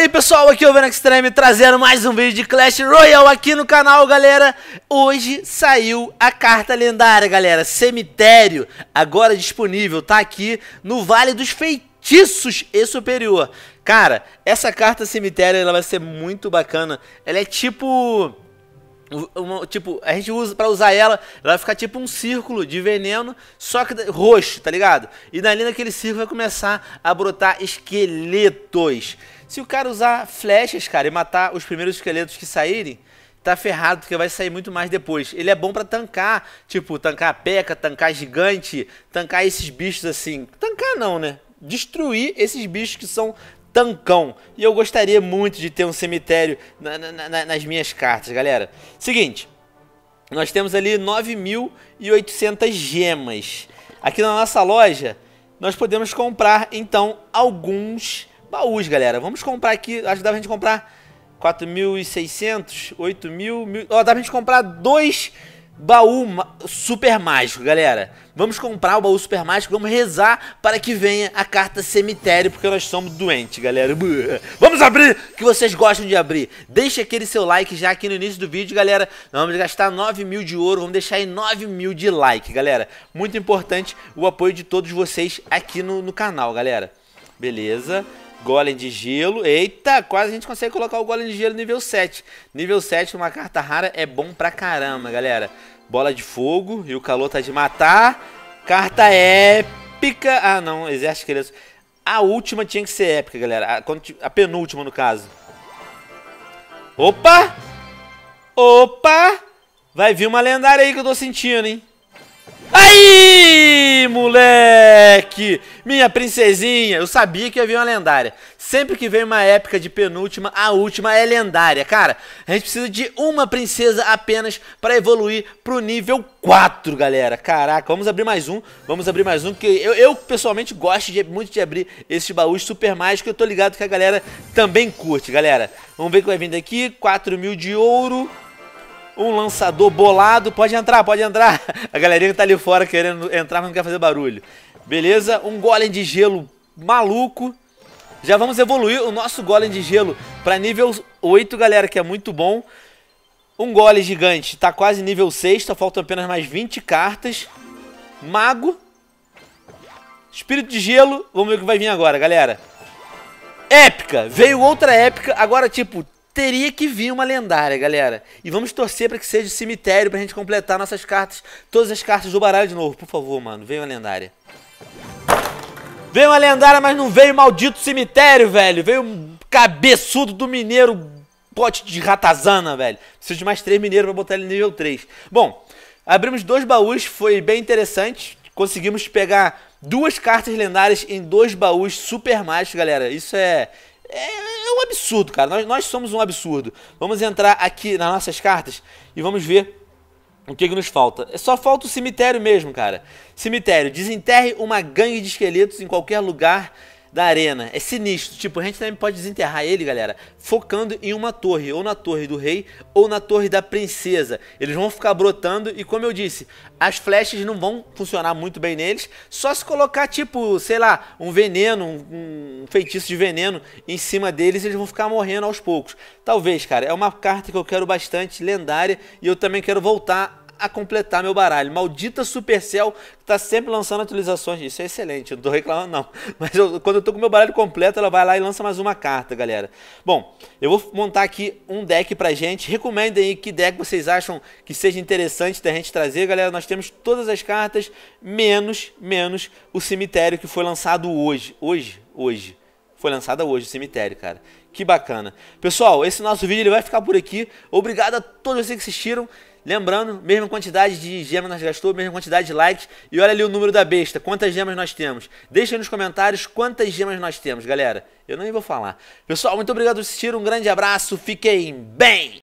aí pessoal, aqui é o Venom Extreme trazendo mais um vídeo de Clash Royale aqui no canal, galera. Hoje saiu a carta lendária, galera, Cemitério, agora disponível, tá aqui no Vale dos Feitiços e Superior. Cara, essa carta Cemitério, ela vai ser muito bacana, ela é tipo uma, tipo, a gente usa para usar ela, ela vai ficar tipo um círculo de veneno, só que roxo, tá ligado? E dali naquele círculo vai começar a brotar esqueletos. Se o cara usar flechas, cara, e matar os primeiros esqueletos que saírem, tá ferrado, porque vai sair muito mais depois. Ele é bom para tancar, tipo, tancar peca, tancar gigante, tancar esses bichos assim. Tancar não, né? Destruir esses bichos que são Tancão. E eu gostaria muito de ter um cemitério na, na, na, nas minhas cartas, galera. Seguinte, nós temos ali 9.800 gemas. Aqui na nossa loja, nós podemos comprar, então, alguns baús, galera. Vamos comprar aqui, acho que dá pra gente comprar 4.600, 8.000... Ó, dá pra gente comprar dois baú super mágico, galera. Vamos comprar o baú super mágico, vamos rezar para que venha a carta cemitério, porque nós somos doentes, galera. Vamos abrir, que vocês gostam de abrir. Deixa aquele seu like já aqui no início do vídeo, galera. vamos gastar 9 mil de ouro, vamos deixar em 9 mil de like, galera. Muito importante o apoio de todos vocês aqui no, no canal, galera. Beleza. Golem de gelo. Eita, quase a gente consegue colocar o golem de gelo nível 7. Nível 7 numa carta rara é bom pra caramba, galera. Bola de fogo e o calor tá de matar. Carta épica. Ah, não, exército querido. A última tinha que ser épica, galera. A, a penúltima, no caso. Opa! Opa! Vai vir uma lendária aí que eu tô sentindo, hein? Aí, moleque! Minha princesinha, eu sabia que ia vir uma lendária. Sempre que vem uma épica de penúltima, a última é lendária. Cara, a gente precisa de uma princesa apenas para evoluir pro nível 4, galera. Caraca, vamos abrir mais um. Vamos abrir mais um, porque eu, eu pessoalmente gosto de, muito de abrir esses baús super mágico. Eu tô ligado que a galera também curte, galera. Vamos ver o que vai vindo aqui. 4 mil de ouro um lançador bolado. Pode entrar, pode entrar. A galerinha que tá ali fora querendo entrar, mas não quer fazer barulho. Beleza, um golem de gelo maluco. Já vamos evoluir o nosso golem de gelo para nível 8, galera, que é muito bom. Um golem gigante, tá quase nível 6, só faltam apenas mais 20 cartas. Mago. Espírito de gelo, vamos ver o que vai vir agora, galera. Épica, veio outra épica, agora tipo teria que vir uma lendária, galera. E vamos torcer para que seja o cemitério pra gente completar nossas cartas, todas as cartas do baralho de novo. Por favor, mano, vem uma lendária. Veio uma lendária, mas não veio o maldito cemitério, velho. Veio um cabeçudo do mineiro pote de ratazana, velho. Preciso de mais três mineiros pra botar ele nível 3. Bom, abrimos dois baús, foi bem interessante. Conseguimos pegar duas cartas lendárias em dois baús super mágicos, galera. Isso é é, é um absurdo, cara. Nós, nós somos um absurdo. Vamos entrar aqui nas nossas cartas e vamos ver o que, que nos falta? É só falta o cemitério mesmo, cara. Cemitério. Desenterre uma gangue de esqueletos em qualquer lugar da arena. É sinistro. Tipo, a gente também pode desenterrar ele, galera, focando em uma torre. Ou na torre do rei, ou na torre da princesa. Eles vão ficar brotando e, como eu disse, as flechas não vão funcionar muito bem neles. Só se colocar, tipo, sei lá, um veneno, um, um feitiço de veneno em cima deles, eles vão ficar morrendo aos poucos. Talvez, cara. É uma carta que eu quero bastante, lendária. E eu também quero voltar a completar meu baralho. Maldita Supercell, que tá sempre lançando atualizações. Isso é excelente, não tô reclamando não. Mas eu, quando eu tô com meu baralho completo, ela vai lá e lança mais uma carta, galera. Bom, eu vou montar aqui um deck pra gente. Recomendem aí que deck vocês acham que seja interessante da gente trazer, galera. Nós temos todas as cartas, menos, menos o cemitério que foi lançado hoje. Hoje, hoje. Foi lançada hoje o cemitério, cara. Que bacana. Pessoal, esse nosso vídeo ele vai ficar por aqui. Obrigado a todos vocês que assistiram. Lembrando, mesma quantidade de gemas nós gastou, mesma quantidade de likes. E olha ali o número da besta, quantas gemas nós temos. Deixa aí nos comentários quantas gemas nós temos, galera. Eu nem vou falar. Pessoal, muito obrigado por assistir, um grande abraço, fiquem bem!